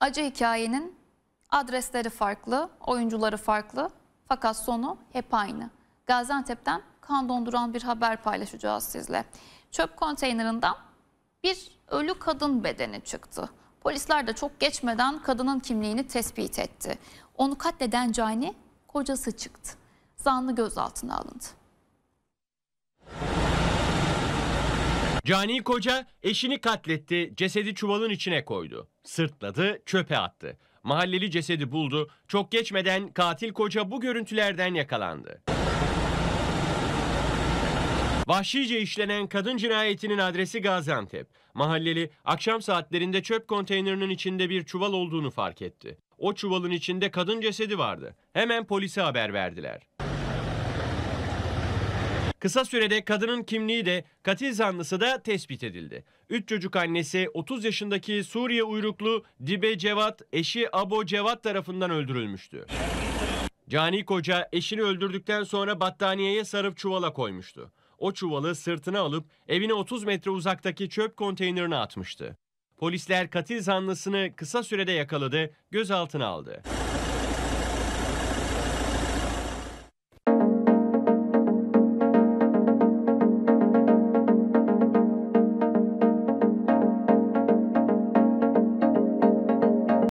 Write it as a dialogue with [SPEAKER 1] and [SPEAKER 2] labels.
[SPEAKER 1] Acı hikayenin adresleri farklı, oyuncuları farklı fakat sonu hep aynı. Gaziantep'ten kan donduran bir haber paylaşacağız sizle. Çöp konteynerinden bir ölü kadın bedeni çıktı. Polisler de çok geçmeden kadının kimliğini tespit etti. Onu katleden cani kocası çıktı. Zanlı gözaltına alındı.
[SPEAKER 2] Cani koca eşini katletti, cesedi çuvalın içine koydu. Sırtladı, çöpe attı. Mahalleli cesedi buldu. Çok geçmeden katil koca bu görüntülerden yakalandı. Vahşice işlenen kadın cinayetinin adresi Gaziantep. Mahalleli akşam saatlerinde çöp konteynerinin içinde bir çuval olduğunu fark etti. O çuvalın içinde kadın cesedi vardı. Hemen polise haber verdiler. Kısa sürede kadının kimliği de katil zanlısı da tespit edildi. Üç çocuk annesi 30 yaşındaki Suriye uyruklu Dibe Cevat, eşi Abo Cevat tarafından öldürülmüştü. Cani koca eşini öldürdükten sonra battaniyeye sarıp çuvala koymuştu. O çuvalı sırtına alıp evine 30 metre uzaktaki çöp konteynerine atmıştı. Polisler katil zanlısını kısa sürede yakaladı, gözaltına aldı.